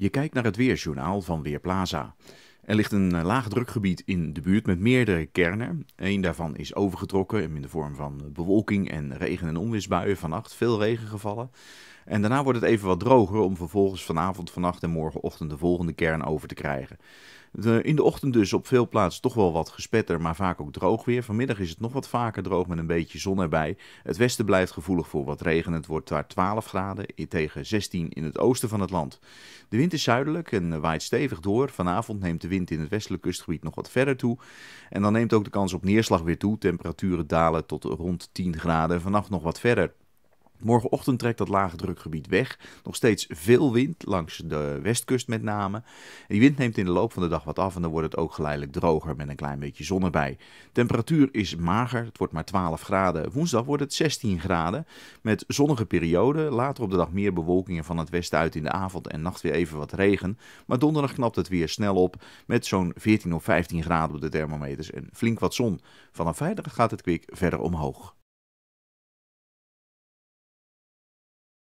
Je kijkt naar het weerjournaal van Weerplaza. Er ligt een eh, laagdrukgebied in de buurt met meerdere kernen. Eén daarvan is overgetrokken in de vorm van bewolking en regen- en onweersbuien vannacht. Veel regen gevallen. En daarna wordt het even wat droger om vervolgens vanavond, vannacht en morgenochtend de volgende kern over te krijgen. in de ochtend dus op veel plaatsen toch wel wat gespetter, maar vaak ook droog weer. Vanmiddag is het nog wat vaker droog met een beetje zon erbij. Het westen blijft gevoelig voor wat regen. Het wordt daar 12 graden tegen 16 in het oosten van het land. De wind is zuidelijk en waait stevig door. Vanavond neemt de wind in het westelijk kustgebied nog wat verder toe. En dan neemt ook de kans op neerslag weer toe. Temperaturen dalen tot rond 10 graden. Vannacht nog wat verder. Morgenochtend trekt dat lage drukgebied weg. Nog steeds veel wind, langs de westkust met name. Die wind neemt in de loop van de dag wat af en dan wordt het ook geleidelijk droger met een klein beetje zon erbij. Temperatuur is mager, het wordt maar 12 graden. Woensdag wordt het 16 graden met zonnige perioden. Later op de dag meer bewolkingen van het westen uit in de avond en nacht weer even wat regen. Maar donderdag knapt het weer snel op met zo'n 14 of 15 graden op de thermometers en flink wat zon. Vanaf vrijdag gaat het kwik verder omhoog.